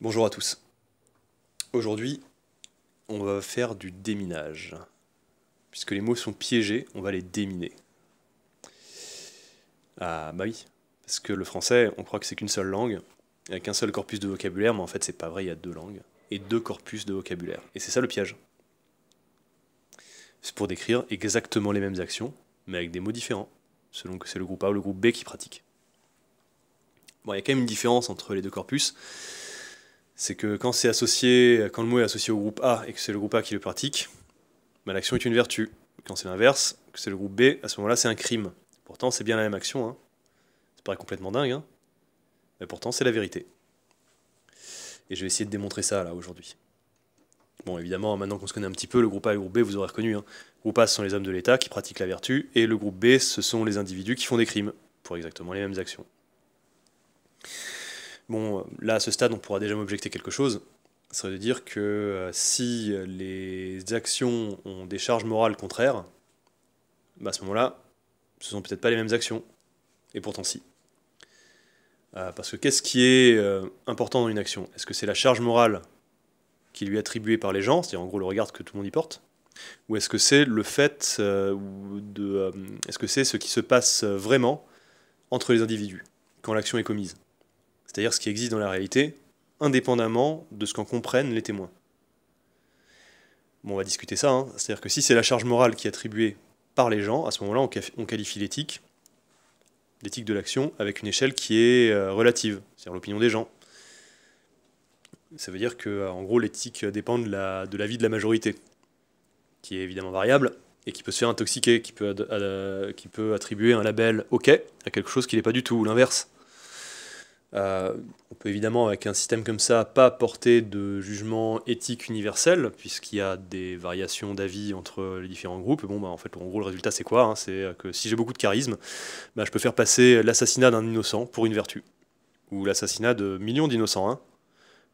Bonjour à tous. Aujourd'hui, on va faire du déminage. Puisque les mots sont piégés, on va les déminer. Ah bah oui, parce que le français, on croit que c'est qu'une seule langue, avec un seul corpus de vocabulaire, mais en fait c'est pas vrai, il y a deux langues, et deux corpus de vocabulaire. Et c'est ça le piège. C'est pour décrire exactement les mêmes actions, mais avec des mots différents, selon que c'est le groupe A ou le groupe B qui pratique. Bon, il y a quand même une différence entre les deux corpus c'est que quand c'est associé, quand le mot est associé au groupe A et que c'est le groupe A qui le pratique, bah, l'action est une vertu. Quand c'est l'inverse, que c'est le groupe B, à ce moment-là, c'est un crime. Pourtant, c'est bien la même action. Hein. Ça paraît complètement dingue, hein. mais pourtant, c'est la vérité. Et je vais essayer de démontrer ça là aujourd'hui. Bon, évidemment, maintenant qu'on se connaît un petit peu, le groupe A et le groupe B, vous aurez reconnu. Hein. Le groupe A, ce sont les hommes de l'État qui pratiquent la vertu, et le groupe B, ce sont les individus qui font des crimes, pour exactement les mêmes actions. Bon, là, à ce stade, on pourra déjà m'objecter quelque chose. Ça veut dire que euh, si les actions ont des charges morales contraires, bah, à ce moment-là, ce sont peut-être pas les mêmes actions. Et pourtant, si. Euh, parce que qu'est-ce qui est euh, important dans une action Est-ce que c'est la charge morale qui lui est attribuée par les gens, c'est-à-dire en gros le regard que tout le monde y porte Ou est-ce que c'est le fait de. est-ce que c'est ce qui se passe vraiment entre les individus quand l'action est commise c'est-à-dire ce qui existe dans la réalité, indépendamment de ce qu'en comprennent les témoins. Bon, on va discuter ça, hein. c'est-à-dire que si c'est la charge morale qui est attribuée par les gens, à ce moment-là, on qualifie l'éthique, l'éthique de l'action, avec une échelle qui est euh, relative, c'est-à-dire l'opinion des gens. Ça veut dire que, euh, en gros, l'éthique dépend de la, de la de la majorité, qui est évidemment variable, et qui peut se faire intoxiquer, qui peut, euh, qui peut attribuer un label OK à quelque chose qui n'est pas du tout, ou l'inverse. Euh, on peut évidemment, avec un système comme ça, pas porter de jugement éthique universel, puisqu'il y a des variations d'avis entre les différents groupes. Bon, bah, en fait, en gros, le résultat, c'est quoi hein C'est que si j'ai beaucoup de charisme, bah, je peux faire passer l'assassinat d'un innocent pour une vertu. Ou l'assassinat de millions d'innocents. Hein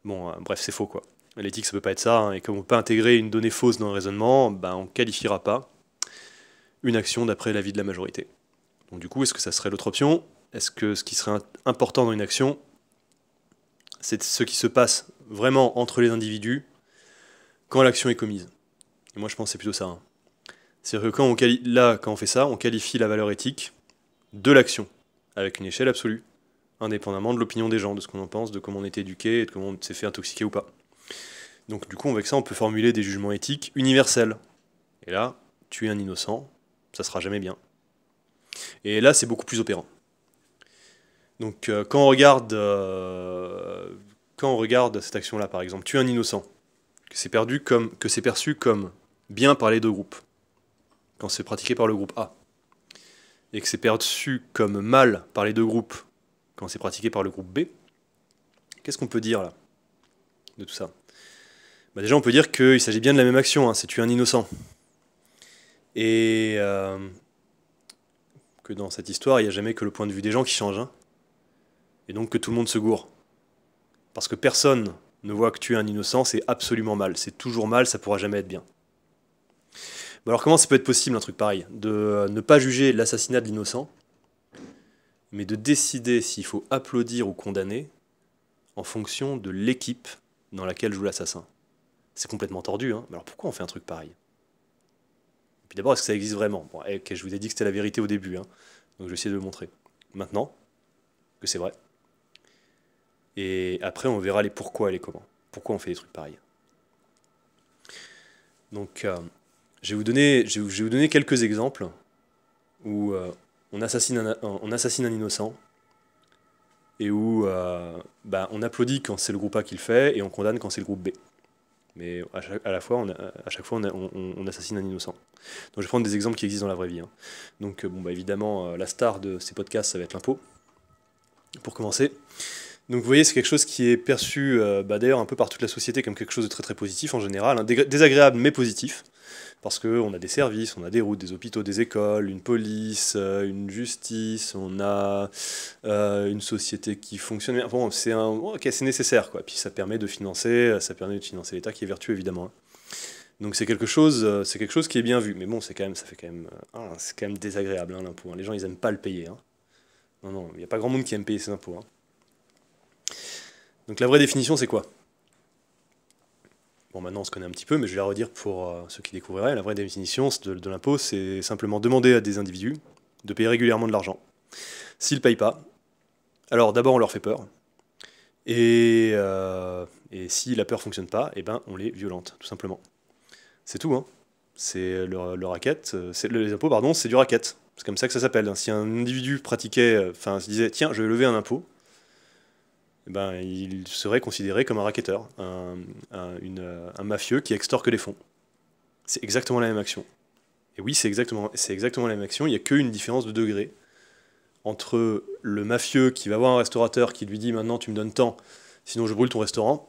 bon, euh, bref, c'est faux, quoi. L'éthique, ça peut pas être ça. Hein. et comme on peut pas intégrer une donnée fausse dans le raisonnement, bah, on qualifiera pas une action d'après l'avis de la majorité. Donc, du coup, est-ce que ça serait l'autre option est-ce que ce qui serait important dans une action, c'est ce qui se passe vraiment entre les individus quand l'action est commise Et moi, je pense que c'est plutôt ça. Hein. C'est-à-dire que quand on là, quand on fait ça, on qualifie la valeur éthique de l'action, avec une échelle absolue, indépendamment de l'opinion des gens, de ce qu'on en pense, de comment on est éduqué, et de comment on s'est fait intoxiquer ou pas. Donc du coup, avec ça, on peut formuler des jugements éthiques universels. Et là, tuer un innocent, ça sera jamais bien. Et là, c'est beaucoup plus opérant. Donc euh, euh, quand, on regarde, cette action-là, par exemple, tuer un innocent, que c'est, perdu comme, que perçu comme bien par les deux groupes, quand c'est pratiqué par le groupe A, et que c'est perçu comme mal par les deux groupes quand c'est pratiqué par le groupe B, qu'est-ce qu'on peut dire là de tout ça bah, Déjà, on peut dire qu'il s'agit bien de la même action, hein, c'est tuer un innocent. Et euh, que dans cette histoire, il n'y a jamais que le point de vue des gens qui change. Hein et donc que tout le monde se gourre. Parce que personne ne voit que tuer un innocent, c'est absolument mal. C'est toujours mal, ça pourra jamais être bien. alors comment ça peut être possible un truc pareil De euh, ne pas juger l'assassinat de l'innocent, mais de décider s'il faut applaudir ou condamner en fonction de l'équipe dans laquelle joue l'assassin. C'est complètement tordu, hein alors pourquoi on fait un truc pareil Et puis d'abord, est-ce que ça existe vraiment bon, eh, Je vous ai dit que c'était la vérité au début, hein. donc je vais essayer de le montrer. Maintenant, que c'est vrai. Et après, on verra les pourquoi et les comment. Pourquoi on fait des trucs pareils. Donc, euh, je, vais vous donner, je, vous donner quelques exemples où euh, on, assassine un, on assassine un innocent et où euh, bah, on applaudit quand c'est le groupe A qui le fait et on condamne quand c'est le groupe B. Mais à, chaque, la fois, on à chaque fois, on, assassine un innocent. Donc je vais prendre des exemples qui existent dans la vraie vie. Hein. Donc bon, bah, évidemment, la star de ces podcasts, ça va être l'impôt, pour commencer. Donc vous voyez, c'est quelque chose qui est perçu euh, bah, d'ailleurs un peu par toute la société comme quelque chose de très très positif en général, hein. désagréable mais positif, parce qu'on a des services, on a des routes, des hôpitaux, des écoles, une police, euh, une justice, on a euh, une société qui fonctionne bien. Bon, c'est un... nécessaire, quoi. Puis ça permet de financer, ça permet de financer l'État qui est vertueux évidemment. Hein. Donc c'est quelque chose, quelque chose qui est bien vu. Mais bon, c'est quand même, ça fait quand même, hein, désagréable l'impôt. Les gens, ils aiment pas le payer. Non, non, il n'y a pas grand monde qui aime payer ses impôts. Donc la vraie définition, c'est quoi Bon, maintenant on se connaît un petit peu, mais je vais la redire pour euh, ceux qui découvriraient. La vraie définition de, l'impôt, c'est simplement demander à des individus de payer régulièrement de l'argent. S'ils ne payent pas, alors d'abord on leur fait peur. Et, euh, si la peur ne fonctionne pas, eh ben, on les violente, tout simplement. C'est tout, hein. C'est le, racket, euh, les impôts, pardon, c'est du racket. C'est comme ça que ça s'appelle. Hein. Si un individu pratiquait, enfin, se disait, tiens, je vais lever un impôt, eh ben, il serait considéré comme un racketeur, euh, un, mafieux qui extorque les fonds. C'est exactement la même action. Et oui, c'est exactement, exactement la même action, il n'y a qu'une différence de degré entre le mafieux qui va voir un restaurateur qui lui dit maintenant tu me donnes tant, sinon je brûle ton restaurant,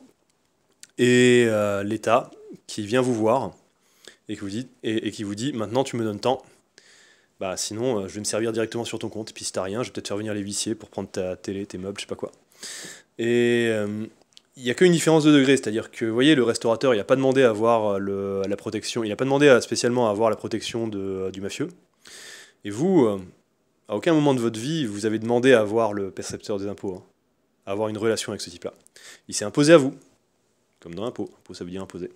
et euh, l'État qui vient vous voir et, qui vous dit maintenant tu me donnes tant, bah sinon euh, je vais me servir directement sur ton compte, puis si t'as rien, je vais peut-être faire venir les viciers pour prendre ta télé, tes meubles, je sais pas quoi. Et euh, il n'y a qu'une différence de degré, c'est-à-dire que, vous voyez, le restaurateur, il n'a pas demandé à avoir euh, la protection, il n'a pas demandé spécialement à avoir la protection euh, du mafieux. Et vous, à aucun moment de votre vie, vous avez demandé à avoir le percepteur des impôts, hein, à avoir une relation avec ce type-là. Il s'est imposé à vous, comme dans l'impôt, impôt ça veut dire imposer.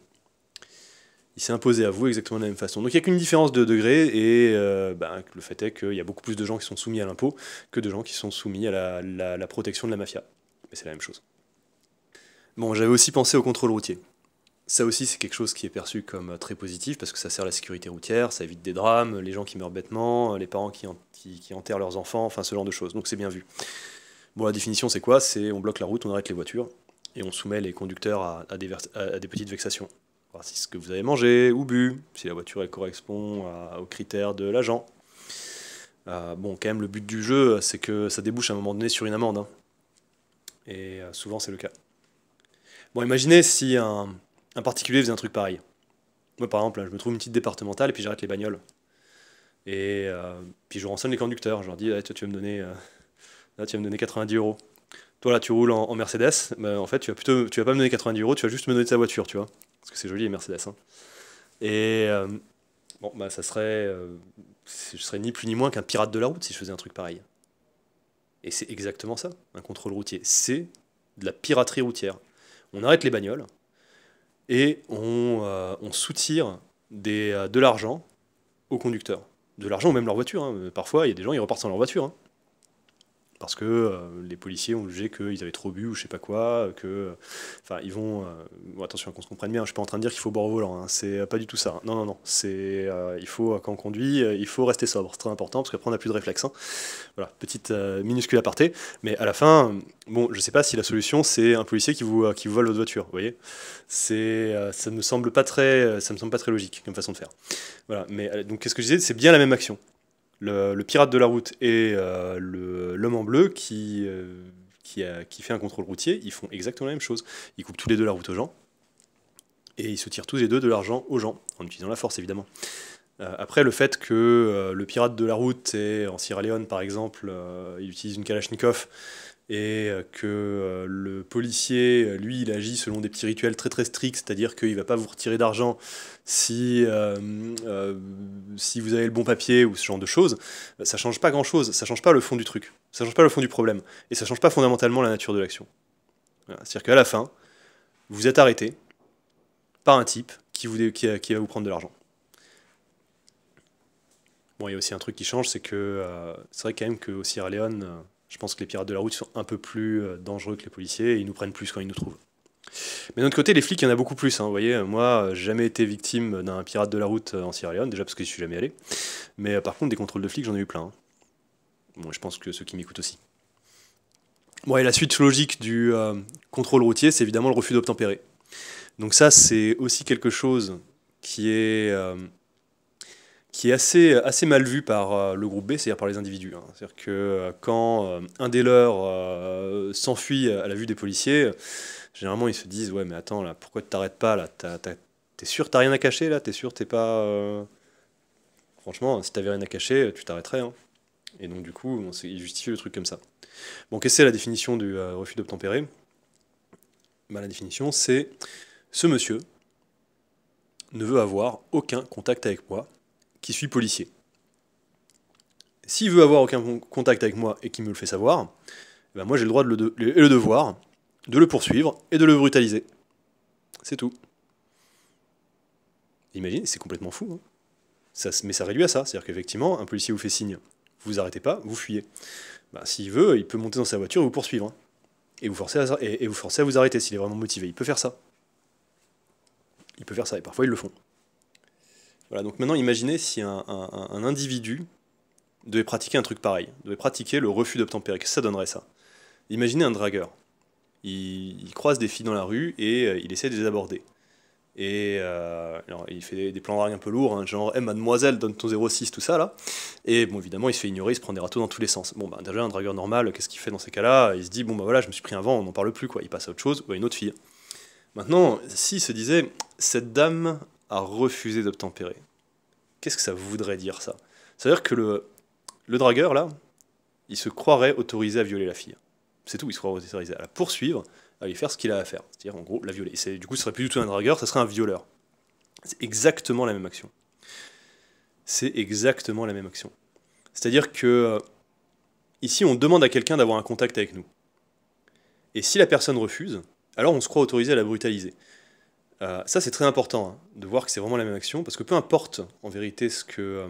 Il s'est imposé à vous exactement de la même façon. Donc il n'y a qu'une différence de degré, et ben, le fait est qu'il y a beaucoup plus de gens qui sont soumis à l'impôt que de gens qui sont soumis à la protection de la mafia mais c'est la même chose. Bon, j'avais aussi pensé au contrôle routier. Ça aussi, c'est quelque chose qui est perçu comme euh, très positif parce que ça sert la sécurité routière, ça évite des drames, les gens qui meurent bêtement, euh, les parents qui, enterrent leurs enfants, enfin ce genre de choses. Donc c'est bien vu. Bon, la définition, c'est quoi C'est on bloque la route, on arrête les voitures et on soumet les conducteurs à, des, petites vexations. Voir si ce que vous avez mangé ou bu, si la voiture correspond aux critères de l'agent. Euh, bon, quand même, le but du jeu, c'est que ça débouche à un moment donné sur une amende. Hein. Et euh, souvent, c'est le cas. Bon, imaginez si un, particulier faisait un truc pareil. Moi, par exemple, je me trouve une petite départementale et puis j'arrête les bagnoles. Et euh, puis je renseigne les conducteurs. Je leur dis, toi, tu vas me donner, euh, me donner 90 euros. Toi, là, tu roules en, Mercedes. Ben, en fait, tu vas, plutôt, tu vas pas me donner 90 euros, tu vas juste me donner ta voiture, tu vois. Parce que c'est joli, les Mercedes. Hein. Et bon, bah, ça serait. je serais ni plus ni moins qu'un pirate de la route si je faisais un truc pareil. Et c'est exactement ça, un contrôle routier. C'est de la piraterie routière. On arrête les bagnoles et on, euh, soutire des, euh, de l'argent aux conducteurs. De l'argent, ou même leur voiture. Hein. Parfois, il y a des gens qui repartent sans leur voiture. Hein parce que euh, les policiers ont jugé qu'ils avaient trop bu ou je sais pas quoi, que, euh, enfin, ils vont, euh, attention qu'on se comprenne bien, je suis pas en train de dire qu'il faut boire au volant, hein, c'est pas du tout ça. Hein. Non, non, non, c'est, il faut quand on conduit, il faut rester sobre, c'est très important parce qu'après on n'a plus de réflexe. Hein. Voilà, petite minuscule aparté, mais à la fin, bon, je sais pas si la solution c'est un policier qui vous, qui vole votre voiture, vous voyez, c'est, ça me semble pas très, ça me semble pas très logique comme façon de faire. Voilà, mais donc qu'est-ce que je disais, c'est bien la même action le, Pirate de la route et euh, l'Homme en bleu qui, euh, qui, fait un contrôle routier, ils font exactement la même chose. Ils coupent tous les deux la route aux gens et ils se tirent tous les deux de l'argent aux gens, en utilisant la force évidemment. Euh, après, le fait que le Pirate de la route est en Sierra Leone par exemple, il utilise une Kalachnikov et euh, que euh, le policier, euh, lui, il agit selon des petits rituels très très stricts, c'est-à-dire qu'il ne va pas vous retirer d'argent si, vous avez le bon papier ou ce genre de choses, ça change pas grand-chose, ça change pas le fond du truc, ça change pas le fond du problème, et ça change pas fondamentalement la nature de l'action. C'est-à-dire qu'à la fin, vous êtes arrêté par un type qui, vous, qui, va vous prendre de l'argent. Bon, il y a aussi un truc qui change, c'est que c'est vrai quand même que Sierra Leone je pense que les pirates de la route sont un peu plus euh, dangereux que les policiers et ils nous prennent plus quand ils nous trouvent. Mais d'un autre côté, les flics, il y en a beaucoup plus. Hein. vous voyez, moi, euh, jamais été victime d'un pirate de la route euh, en Sierra Leone, déjà parce que je suis jamais allé. Mais par contre, des contrôles de flics, j'en ai eu plein. Hein. Bon, je pense que ceux qui m'écoutent aussi. Bon, et la suite logique du contrôle routier, c'est évidemment le refus d'obtempérer. Donc ça, c'est aussi quelque chose qui est qui est assez, assez mal vu par euh, le groupe B, c'est-à-dire par les individus. Hein. C'est-à-dire que euh, quand euh, un des leurs s'enfuit à la vue des policiers, généralement ils se disent Ouais, mais attends, là, pourquoi tu t'arrêtes pas là T'es sûr, t'as rien à cacher là T'es sûr, t'es pas. Franchement, si t'avais rien à cacher, tu t'arrêterais. Hein. Et donc, du coup, on ils justifient le truc comme ça. Bon, qu'est-ce que c'est la définition du refus d'obtempérer bah, La définition, c'est Ce monsieur ne veut avoir aucun contact avec moi suis policier. S'il veut avoir aucun contact avec moi et qu'il me le fait savoir, ben moi j'ai le droit le et le devoir de le poursuivre et de le brutaliser. C'est tout. Imaginez, c'est complètement fou. Hein. mais ça réduit à ça. C'est-à-dire qu'effectivement, un policier vous fait signe, vous arrêtez pas, vous fuyez. Ben, s'il veut, il peut monter dans sa voiture et vous poursuivre. Hein. Et, vous forcer à, et vous forcer à vous arrêter s'il est vraiment motivé. Il peut faire ça. Il peut faire ça, et parfois ils le font. Voilà, donc maintenant imaginez si un, individu devait pratiquer un truc pareil, devait pratiquer le refus d'obtempérer, qu'est-ce que ça donnerait ça Imaginez un dragueur. Il, croise des filles dans la rue et euh, il essaie de les aborder. Et euh, il fait des, plans plans un peu lourds, hein, genre hey, eh, mademoiselle, donne ton 06, tout ça là. Et bon, évidemment, il se fait ignorer, il se prend des râteaux dans tous les sens. Bon, bah, déjà, un dragueur normal, qu'est-ce qu'il fait dans ces cas-là Il se dit, bon, bah voilà, je me suis pris un vent, on n'en parle plus, quoi. Il passe à autre chose ou à une autre fille. Maintenant, s'il se disait, cette dame à refusé d'obtempérer. Qu'est-ce que ça voudrait dire ça C'est-à-dire que le, le dragueur, là, il se croirait autorisé à violer la fille. C'est tout, il se croirait autorisé à la poursuivre, à lui faire ce qu'il a à faire. C'est-à-dire, en gros, la violer. c'est du coup, ce serait plus du tout un dragueur, ce serait un violeur. C'est exactement la même action. C'est exactement la même action. C'est-à-dire que euh, ici, on demande à quelqu'un d'avoir un contact avec nous. Et si la personne refuse, alors on se croit autorisé à la brutaliser. Euh, ça, c'est très important hein, de voir que c'est vraiment la même action, parce que peu importe en vérité ce que euh,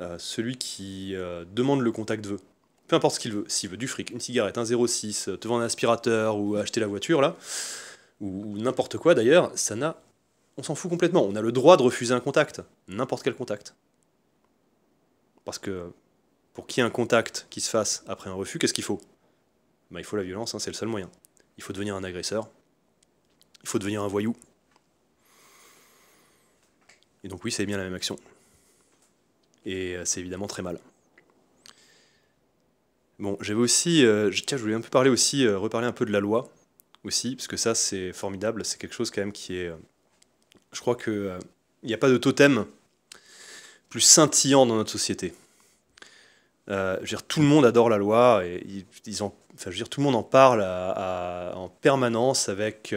euh, celui qui demande le contact veut, peu importe ce qu'il veut, s'il veut du fric, une cigarette, un 06, te vendre un aspirateur ou acheter la voiture, là, ou, n'importe quoi d'ailleurs, ça n'a. On s'en fout complètement. On a le droit de refuser un contact, n'importe quel contact. Parce que pour qu'il y ait un contact qui se fasse après un refus, qu'est-ce qu'il faut bah, Il faut la violence, hein, c'est le seul moyen. Il faut devenir un agresseur, il faut devenir un voyou, et donc oui, c'est bien la même action. Et euh, c'est évidemment très mal. Bon, j'avais aussi, euh, tiens, je voulais un peu parler aussi, euh, reparler un peu de la loi aussi, parce que ça, c'est formidable. C'est quelque chose quand même qui est, je crois que il n'y a pas de totem plus scintillant dans notre société. je veux dire, tout le monde adore la loi et ils, enfin, je veux dire, tout le monde en parle en permanence avec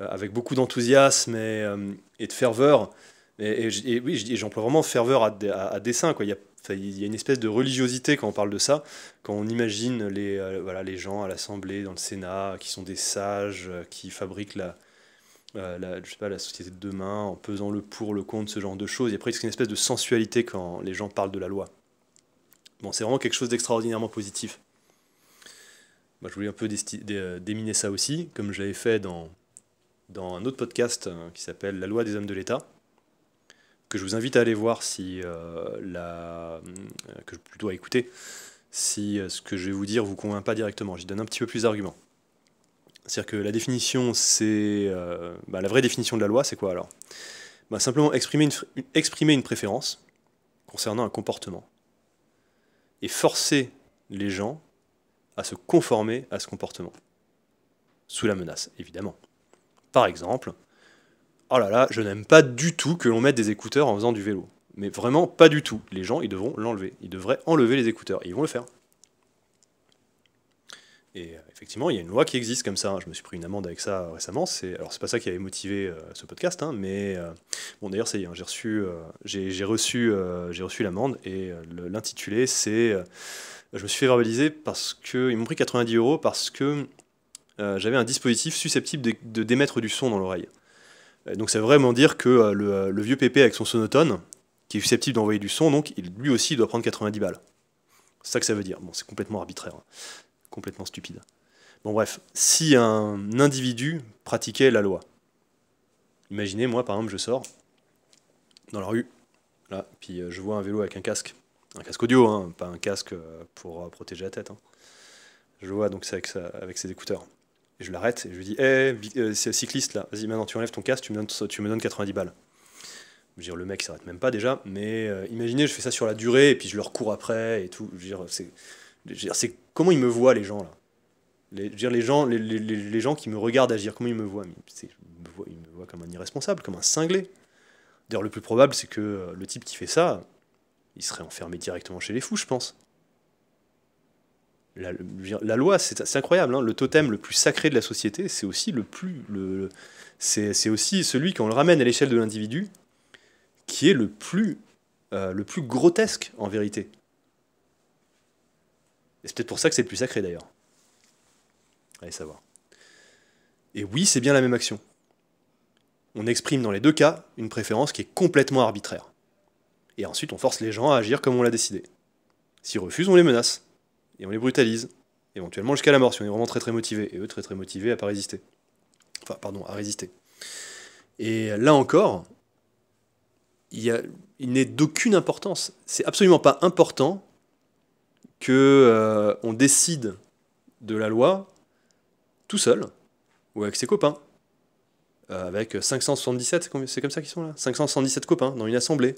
euh, avec beaucoup d'enthousiasme et, euh, de ferveur. Et, oui, j'emploie vraiment ferveur à, à, Quoi. Il, y a, une espèce de religiosité quand on parle de ça, quand on imagine les, euh, voilà, les gens à l'Assemblée, dans le Sénat, qui sont des sages, qui fabriquent la, je sais pas, la société de demain en pesant le pour, le contre, ce genre de choses. Et après, c'est une espèce de sensualité quand les gens parlent de la loi. Bon, c'est vraiment quelque chose d'extraordinairement positif. Bah, je voulais un peu déminer ça aussi, comme j'avais fait dans dans un autre podcast euh, qui s'appelle La loi des hommes de l'État, que je vous invite à aller voir si euh, la, euh, que je plutôt à écouter, si ce que je vais vous dire vous convainc pas directement. J'y donne un petit peu plus d'arguments. C'est-à-dire que la définition, c'est bah, la vraie définition de la loi, c'est quoi alors bah, Simplement exprimer une, exprimer une préférence concernant un comportement et forcer les gens à se conformer à ce comportement sous la menace, évidemment. Par exemple, oh là là, je n'aime pas du tout que l'on mette des écouteurs en faisant du vélo. Mais vraiment pas du tout. Les gens, ils devront l'enlever. Ils devraient enlever les écouteurs. ils vont le faire. Et euh, effectivement, il y a une loi qui existe comme ça. Je me suis pris une amende avec ça récemment. C'est alors c'est pas ça qui avait motivé euh, ce podcast, hein, mais euh, bon d'ailleurs c'est hein, j'ai reçu j'ai reçu j'ai reçu l'amende et l'intitulé c'est je me suis fait verbaliser parce que ils m'ont pris 90 euros parce que euh, j'avais un dispositif susceptible de, démettre du son dans l'oreille. Euh, donc ça veut vraiment dire que euh, le, vieux PP avec son sonotone, qui est susceptible d'envoyer du son, donc lui aussi doit prendre 90 balles. C'est ça que ça veut dire. Bon, c'est complètement arbitraire, hein. complètement stupide. Bon bref, si un individu pratiquait la loi, imaginez moi par exemple je sors dans la rue, là, puis je vois un vélo avec un casque, un casque audio, hein, pas un casque pour protéger la tête. Hein. Je vois donc ça avec ses écouteurs. Et je l'arrête et je lui dis Hé, eh, euh, cycliste là, vas-y, maintenant tu enlèves ton casque, tu me donnes, tu me donnes 90 balles. Je veux dire, le mec s'arrête même pas déjà, mais euh, imaginez, je fais ça sur la durée et puis je leur cours après et tout. Je veux dire, c'est, comment ils me voient les gens là les, je veux dire, les gens, les, les, les, gens qui me regardent agir, comment me ils me voient, ils me voient comme un irresponsable, comme un cinglé. D'ailleurs, le plus probable, c'est que euh, le type qui fait ça, il serait enfermé directement chez les fous, je pense la, loi, c'est incroyable. Hein. Le totem le plus sacré de la société, c'est aussi le plus, c'est aussi celui qu'on le ramène à l'échelle de l'individu, qui est le plus, euh, le plus grotesque en vérité. Et c'est peut-être pour ça que c'est le plus sacré d'ailleurs. Allez savoir. Et oui, c'est bien la même action. On exprime dans les deux cas une préférence qui est complètement arbitraire. Et ensuite, on force les gens à agir comme on l'a décidé. S'ils refusent, on les menace et on les brutalise, éventuellement jusqu'à la mort, si on est vraiment très très motivé, et eux très très motivés à pas résister. Enfin, pardon, à résister. Et là encore, il, il n'est d'aucune importance. C'est absolument pas important que euh, on décide de la loi tout seul ou avec ses copains. Euh, avec 577, c'est comme ça qu'ils sont là 577 copains dans une assemblée,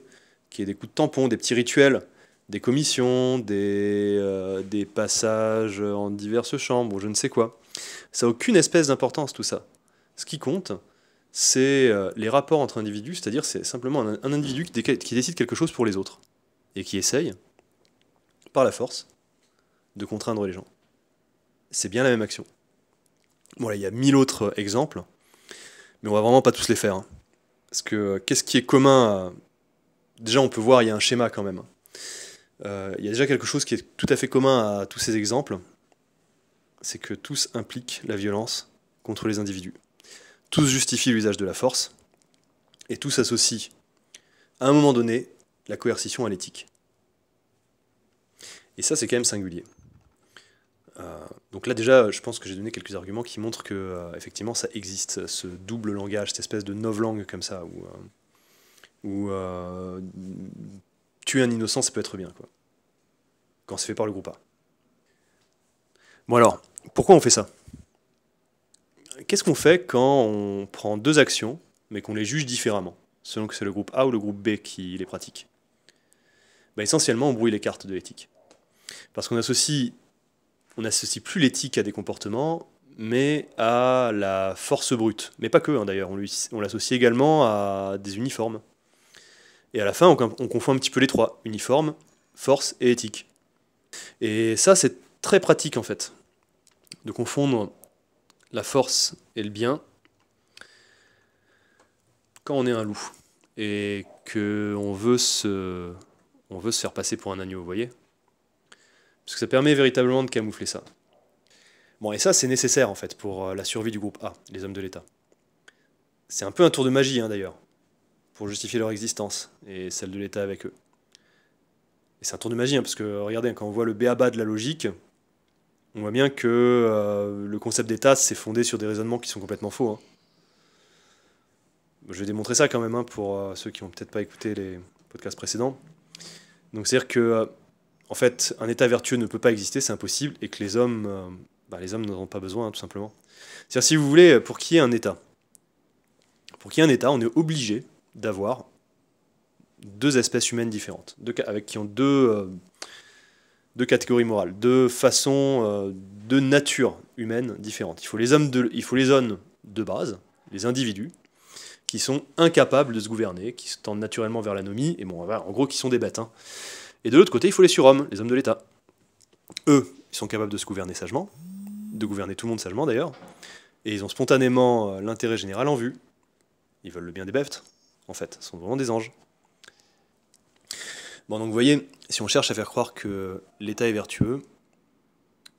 qui est des coups de tampon, des petits rituels des commissions, euh, des, passages en diverses chambres, je ne sais quoi. Ça n'a aucune espèce d'importance tout ça. Ce qui compte, c'est euh, les rapports entre individus, c'est-à-dire c'est simplement un, individu qui, décide quelque chose pour les autres, et qui essaye, par la force, de contraindre les gens. C'est bien la même action. Voilà, il y a mille autres exemples, mais on va vraiment pas tous les faire. Hein. Parce que euh, qu'est-ce qui est commun Déjà, on peut voir, il y a un schéma quand même. Euh, il y a déjà quelque chose qui est tout à fait commun à tous ces exemples, c'est que tous impliquent la violence contre les individus. Tous justifient l'usage de la force, et tous associent, à un moment donné, la coercition à l'éthique. Et ça, c'est quand même singulier. Euh, donc là déjà, je pense que j'ai donné quelques arguments qui montrent que euh, effectivement ça existe, ce double langage, cette espèce de novlangue comme ça, où tuer un innocent, ça peut être bien, quoi. Quand c'est fait par le groupe A. Bon alors, pourquoi on fait ça Qu'est-ce qu'on fait quand on prend deux actions, mais qu'on les juge différemment, selon que c'est le groupe A ou le groupe B qui les pratique ben, Essentiellement, on brouille les cartes de l'éthique. Parce qu'on associe, on associe plus l'éthique à des comportements, mais à la force brute. Mais pas que, hein, d'ailleurs, on l'associe également à des uniformes, et à la fin, on, confond un petit peu les trois, uniforme, force et éthique. Et ça, c'est très pratique en fait, de confondre la force et le bien quand on est un loup et que on veut se, veut se faire passer pour un agneau, vous voyez Parce que ça permet véritablement de camoufler ça. Bon, et ça, c'est nécessaire en fait pour euh, la survie du groupe A, les hommes de l'État. C'est un peu un tour de magie hein, d'ailleurs, pour justifier leur existence et celle de l'État avec eux. Et c'est un tour de magie, hein, parce que regardez, quand on voit le béaba de la logique, on voit bien que euh, le concept d'État s'est fondé sur des raisonnements qui sont complètement faux. Hein. Je vais démontrer ça quand même hein, pour euh, ceux qui n'ont peut-être pas écouté les podcasts précédents. Donc c'est-à-dire que, euh, en fait, un État vertueux ne peut pas exister, c'est impossible, et que les hommes, bah, les hommes n'en ont pas besoin, tout simplement. C'est-à-dire, si vous voulez, pour qu'il y ait un État, pour qu'il y ait un État, on est obligé d'avoir deux espèces humaines différentes, avec qui ont deux, euh, deux catégories morales, deux façons, de euh, deux natures humaines différentes. Il faut les hommes, de, il faut les hommes de base, les individus, qui sont incapables de se gouverner, qui se tendent naturellement vers l'anomie, et bon, en gros, qui sont des bêtes. Hein. Et de l'autre côté, il faut les surhommes, les hommes de l'État. Eux, ils sont capables de se gouverner sagement, de gouverner tout le monde sagement d'ailleurs, et ils ont spontanément euh, l'intérêt général en vue. Ils veulent le bien des bêtes, en fait. Ce sont vraiment des anges. Bon, donc vous voyez, si on cherche à faire croire que l'État est vertueux,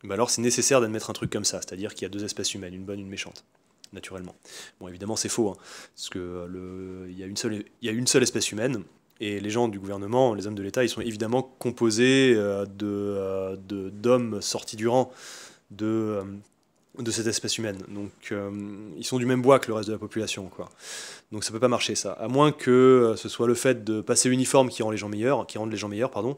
bah alors c'est nécessaire d'admettre un truc comme ça, c'est-à-dire qu'il y a deux espèces humaines, une bonne et une méchante, naturellement. Bon, évidemment, c'est faux, hein, parce que il, y a une seule... une seule espèce humaine, et les gens du gouvernement, les hommes de l'État, ils sont évidemment composés euh, euh, de, d'hommes sortis du rang, de, euh, de cette espèce humaine. Donc, euh, ils sont du même bois que le reste de la population, quoi. Donc, ça peut pas marcher, ça. À moins que euh, ce soit le fait de passer l'uniforme qui rend les gens meilleurs, qui rendent les gens meilleurs, pardon.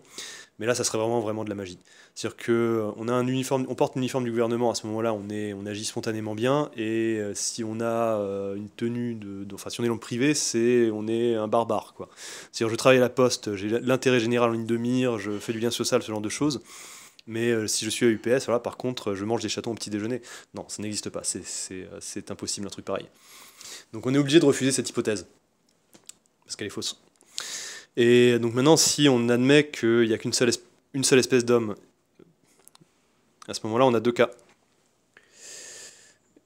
Mais là, ça serait vraiment, vraiment de la magie. cest que euh, on a un uniforme, on porte l'uniforme du gouvernement. À ce moment-là, on est, on agit spontanément bien. Et si on a une tenue de, enfin, si est dans le privé, c'est, on est un barbare, quoi. cest je travaille à la poste, j'ai l'intérêt général en ligne de mire, je fais du lien social, ce genre de choses. Mais euh, si je suis à UPS, voilà, par contre, je mange des chatons au petit déjeuner. Non, ça n'existe pas. Euh, c'est impossible un truc pareil. Donc on est obligé de refuser cette hypothèse. Parce qu'elle est fausse. Et donc maintenant, si on admet qu'il n'y a qu'une seule, une seule espèce d'homme, à ce moment-là, on a deux cas.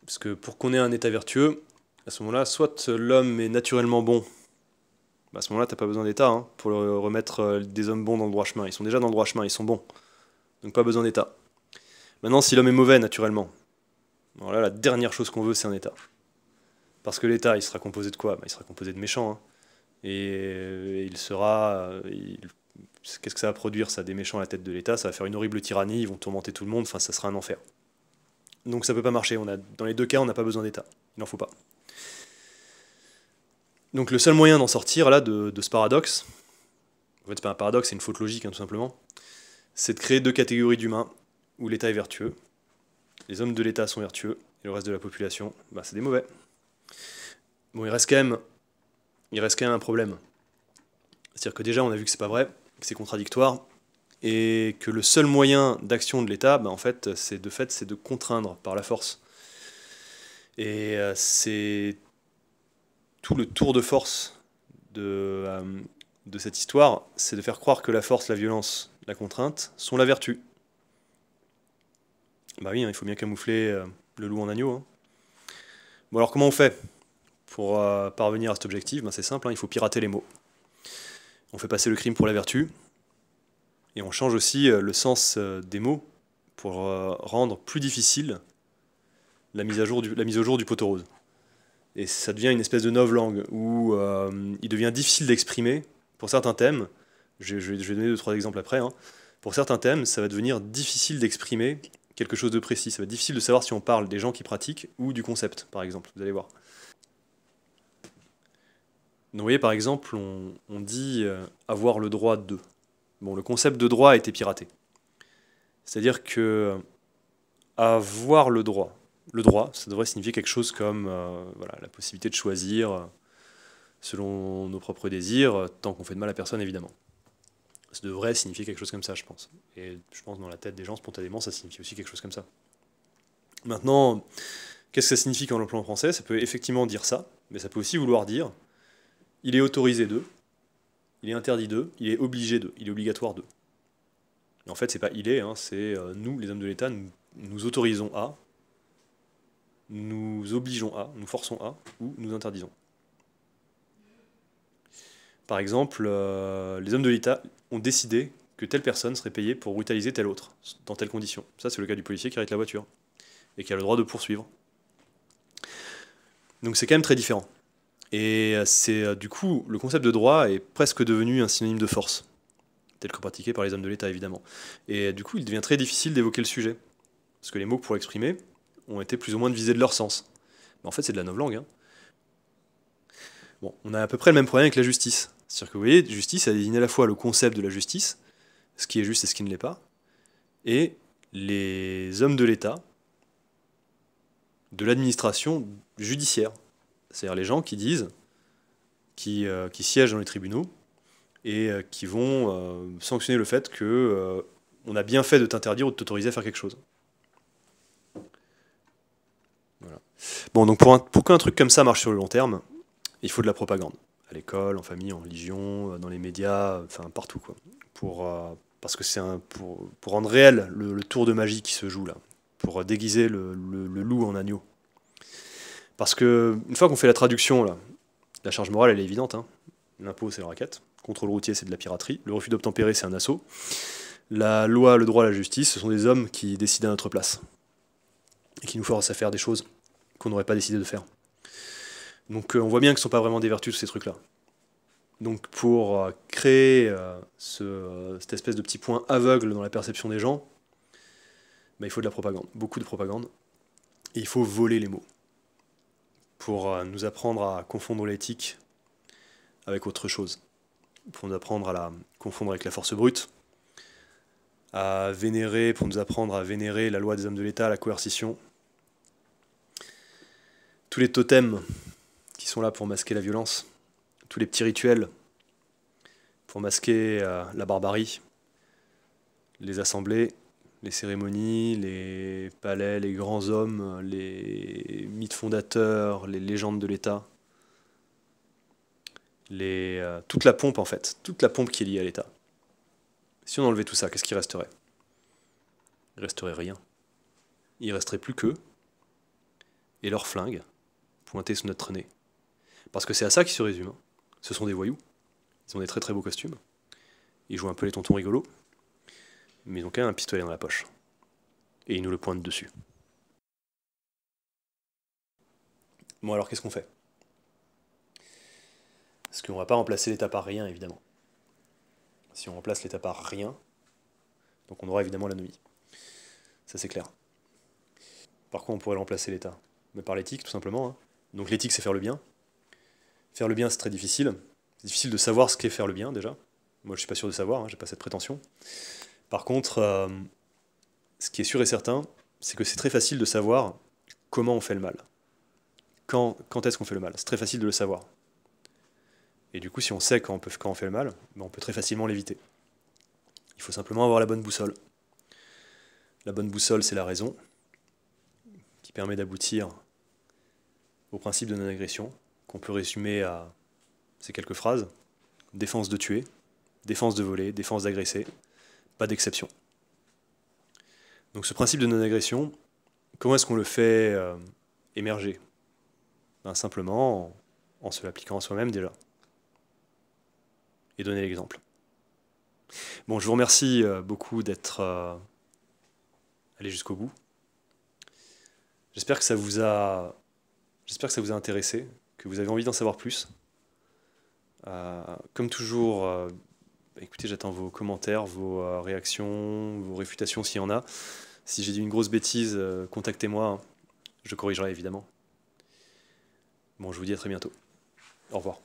Parce que pour qu'on ait un état vertueux, à ce moment-là, soit l'homme est naturellement bon, bah, à ce moment-là, t'as pas besoin d'État hein, pour remettre euh, des hommes bons dans le droit chemin. Ils sont déjà dans le droit chemin, ils sont bons. Donc pas besoin d'état. Maintenant, si l'homme est mauvais, naturellement, voilà la dernière chose qu'on veut, c'est un état. Parce que l'état, il sera composé de quoi bah, Il sera composé de méchants. Hein. Et, euh, il sera. Euh, qu'est-ce que ça va produire, ça, des méchants à la tête de l'état Ça va faire une horrible tyrannie, ils vont tourmenter tout le monde, enfin, ça sera un enfer. Donc ça peut pas marcher. On a, dans les deux cas, on n'a pas besoin d'état. Il n'en faut pas. Donc le seul moyen d'en sortir là de, ce paradoxe, en fait c'est pas un paradoxe, c'est une faute logique hein, tout simplement, c'est de créer deux catégories d'humains où l'État est vertueux. Les hommes de l'État sont vertueux et le reste de la population, bah, c'est des mauvais. Bon, il reste quand même, il reste quand même un problème. C'est-à-dire que déjà, on a vu que c'est pas vrai, que c'est contradictoire, et que le seul moyen d'action de l'État, bah, en fait, c'est de fait, c'est de contraindre par la force. Et euh, c'est tout le tour de force de, euh, de cette histoire, c'est de faire croire que la force, la violence, la contrainte sont la vertu. Bah oui, hein, il faut bien camoufler euh, le loup en agneau. Hein. Bon alors comment on fait pour euh, parvenir à cet objectif ben, C'est simple, hein, il faut pirater les mots. On fait passer le crime pour la vertu, et on change aussi euh, le sens des mots pour rendre plus difficile la mise, à jour du, la mise au jour du poteau rose. Et ça devient une espèce de novlangue où il devient difficile d'exprimer pour certains thèmes, je, vais donner deux, trois exemples après, hein. pour certains thèmes, ça va devenir difficile d'exprimer quelque chose de précis. Ça va être difficile de savoir si on parle des gens qui pratiquent ou du concept, par exemple. Vous allez voir. Donc, vous voyez, par exemple, on, dit euh, avoir le droit de. Bon, le concept de droit a été piraté. C'est-à-dire que euh, avoir le droit, le droit, ça devrait signifier quelque chose comme euh, voilà, la possibilité de choisir selon nos propres désirs, euh, tant qu'on fait de mal à personne, évidemment. Ça devrait signifier quelque chose comme ça, je pense. Et je pense dans la tête des gens, spontanément, ça signifie aussi quelque chose comme ça. Maintenant, qu'est-ce que ça signifie quand on en français Ça peut effectivement dire ça, mais ça peut aussi vouloir dire il est autorisé de, il est interdit de, il est obligé de, il est obligatoire de. en fait, c'est pas il est, hein, c'est euh, nous, les hommes de l'État, nous autorisons à, nous obligeons à, nous forçons à, ou nous interdisons. Par exemple, euh, les hommes de l'État ont décidé que telle personne serait payée pour brutaliser telle autre, dans telle condition. Ça, c'est le cas du policier qui arrête la voiture et qui a le droit de poursuivre. Donc c'est quand même très différent. Et euh, c'est euh, du coup, le concept de droit est presque devenu un synonyme de force, tel que pratiqué par les hommes de l'État, évidemment. Et du coup, il devient très difficile d'évoquer le sujet, parce que les mots pour l'exprimer ont été plus ou moins visés de leur sens. Mais en fait, c'est de la novlangue. Hein. Bon, on a à peu près le même problème avec la justice. C'est-à-dire que vous voyez, justice, ça désigne à la fois le concept de la justice, ce qui est juste et ce qui ne l'est pas, et les hommes de l'État, de l'administration judiciaire. C'est-à-dire les gens qui disent, qui, euh, siègent dans les tribunaux et euh, qui vont euh, sanctionner le fait qu'on on a bien fait de t'interdire ou de t'autoriser à faire quelque chose. Voilà. Bon, donc pour, un, pour qu'un truc comme ça marche sur le long terme, il faut de la propagande l'école, en famille, en religion, euh, dans les médias, euh, enfin partout quoi. Pour, euh, parce que c'est pour, rendre réel le, tour de magie qui se joue là, pour déguiser le, loup en agneau. Parce que une fois qu'on fait la traduction là, la charge morale elle est évidente. Hein. L'impôt c'est la raquette, contrôle routier c'est de la piraterie, le refus d'obtempérer c'est un assaut. La loi, le droit, la justice, ce sont des hommes qui décident à notre place et qui nous forcent à faire des choses qu'on n'aurait pas décidé de faire. Donc euh, on voit bien que ce sont pas vraiment des vertus ces trucs-là. Donc pour euh, créer euh, ce, cette espèce de petit point aveugle dans la perception des gens, bah, il faut de la propagande, beaucoup de propagande. Et il faut voler les mots pour nous apprendre à confondre l'éthique avec autre chose, pour nous apprendre à la confondre avec la force brute, à vénérer, pour nous apprendre à vénérer la loi des hommes de l'État, la coercition, tous les totems qui sont là pour masquer la violence, tous les petits rituels pour masquer euh, la barbarie, les assemblées, les cérémonies, les palais, les grands hommes, les mythes fondateurs, les légendes de l'État, les, euh, toute la pompe en fait, toute la pompe qui est liée à l'État. Si on enlevait tout ça, qu'est-ce qui resterait Il resterait rien. Il resterait plus qu'eux et leurs flingues pointées sous notre nez. Parce que c'est à ça qu'ils se résument. Hein. Ce sont des voyous. Ils ont des très très beaux costumes. Ils jouent un peu les tontons rigolos. Mais ils ont quand même un pistolet dans la poche. Et ils nous le pointent dessus. Bon alors qu'est-ce qu'on fait Parce qu'on va pas remplacer l'état par rien évidemment. Si on remplace l'état par rien, donc on aura évidemment nuit. Ça c'est clair. Par quoi on pourrait remplacer l'état Mais bah, par l'éthique tout simplement. Hein. Donc l'éthique c'est faire le bien, Faire le bien, c'est très difficile. C'est difficile de savoir ce qu'est faire le bien déjà. Moi, je ne suis pas sûr de savoir, hein, je n'ai pas cette prétention. Par contre, euh, ce qui est sûr et certain, c'est que c'est très facile de savoir comment on fait le mal. Quand, quand est-ce qu'on fait le mal C'est très facile de le savoir. Et du coup, si on sait quand on, quand on fait le mal, ben, on peut très facilement l'éviter. Il faut simplement avoir la bonne boussole. La bonne boussole, c'est la raison, qui permet d'aboutir au principe de non-agression, on peut résumer à ces quelques phrases. Défense de tuer, défense de voler, défense d'agresser, pas d'exception. Donc ce principe de non-agression, comment est-ce qu'on le fait euh, émerger ben, Simplement en, se l'appliquant à soi-même déjà. Et donner l'exemple. Bon, je vous remercie euh, beaucoup d'être euh, allé jusqu'au bout. J'espère que ça vous a j'espère que ça vous a intéressé, si vous avez envie d'en savoir plus. Euh, comme toujours, euh, écoutez, j'attends vos commentaires, vos euh, réactions, vos réfutations s'il y en a. Si j'ai dit une grosse bêtise, contactez-moi. Hein. Je corrigerai évidemment. Bon, je vous dis à très bientôt. Au revoir.